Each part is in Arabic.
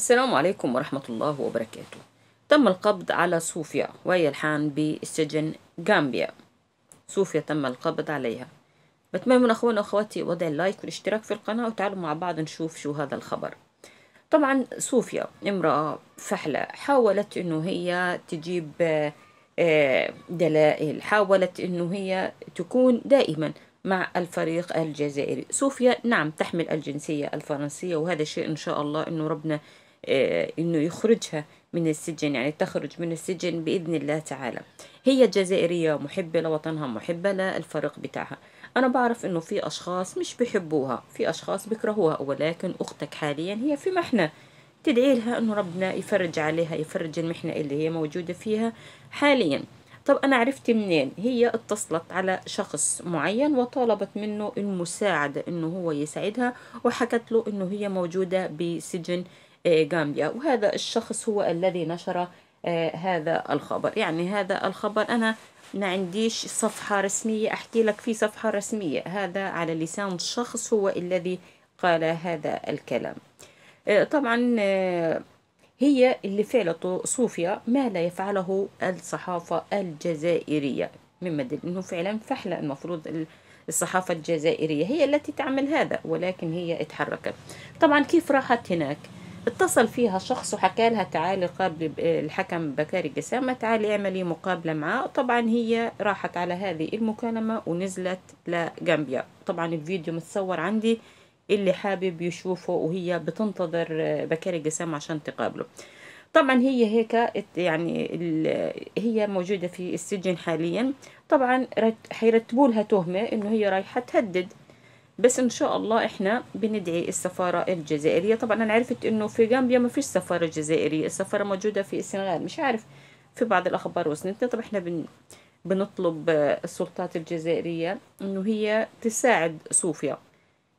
السلام عليكم ورحمة الله وبركاته تم القبض على صوفيا وهي الحان بالسجن جامبيا صوفيا تم القبض عليها بتمنى اخوانا واخواتي وضع اللايك والاشتراك في القناة وتعالوا مع بعض نشوف شو هذا الخبر طبعا صوفيا امرأة فحلة حاولت انه هي تجيب آه، دلائل حاولت انه هي تكون دائما مع الفريق الجزائري صوفيا نعم تحمل الجنسية الفرنسية وهذا شيء إن شاء الله أنه ربنا آه، انه يخرجها من السجن يعني تخرج من السجن باذن الله تعالى هي جزائريه محبه لوطنها محبه للفريق بتاعها انا بعرف انه في اشخاص مش بيحبوها في اشخاص بيكرهوها ولكن اختك حاليا هي في محنه تدعي لها انه ربنا يفرج عليها يفرج المحنه اللي هي موجوده فيها حاليا طب انا عرفت منين هي اتصلت على شخص معين وطالبت منه المساعده انه هو يساعدها وحكت له انه هي موجوده بسجن غامبيا آه، وهذا الشخص هو الذي نشر آه، هذا الخبر يعني هذا الخبر أنا ما عنديش صفحة رسمية أحكي لك في صفحة رسمية هذا على لسان شخص هو الذي قال هذا الكلام آه، طبعا هي اللي فعلته صوفيا ما لا يفعله الصحافة الجزائرية مما دل أنه فعلا فحلة المفروض الصحافة الجزائرية هي التي تعمل هذا ولكن هي اتحركت طبعا كيف راحت هناك اتصل فيها شخص وحكى لها تعالي قابل الحكم بكاري جسامة تعالي اعملي مقابلة معاه طبعا هي راحت على هذه المكالمة ونزلت لجامبيا طبعا الفيديو متصور عندي اللي حابب يشوفه وهي بتنتظر بكاري جسام عشان تقابله طبعا هي هيك يعني هي موجودة في السجن حاليا طبعا حيرتبوا لها تهمة انه هي رايحة تهدد بس ان شاء الله احنا بندعي السفاره الجزائريه طبعا انا عرفت انه في غامبيا ما فيش سفاره جزائريه السفاره موجوده في السنغال مش عارف في بعض الاخبار وصلتنا طب احنا بن بنطلب آه، السلطات الجزائريه انه هي تساعد صوفيا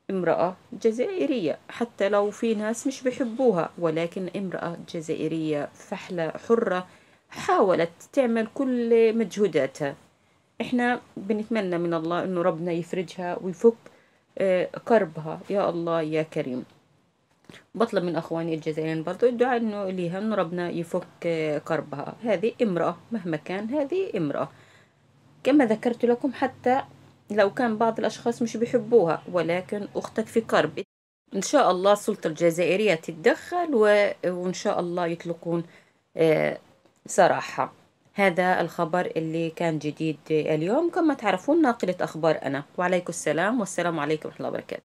امرأة جزائرية حتى لو في ناس مش بيحبوها ولكن امرأة جزائرية فحلة حرة حاولت تعمل كل مجهوداتها احنا بنتمنى من الله انه ربنا يفرجها ويفك آه، كربها يا الله يا كريم بطلب من اخواني الجزائريين برضو الدعاء انه ليها انه ربنا يفك آه، كربها هذه امراه مهما كان هذه امراه كما ذكرت لكم حتى لو كان بعض الاشخاص مش بيحبوها ولكن اختك في كرب ان شاء الله السلطه الجزائريه تتدخل وان شاء الله يطلقون آه، سراحها هذا الخبر اللي كان جديد اليوم كما تعرفون ناقلة أخبار أنا وعليكم السلام والسلام عليكم ورحمة الله وبركاته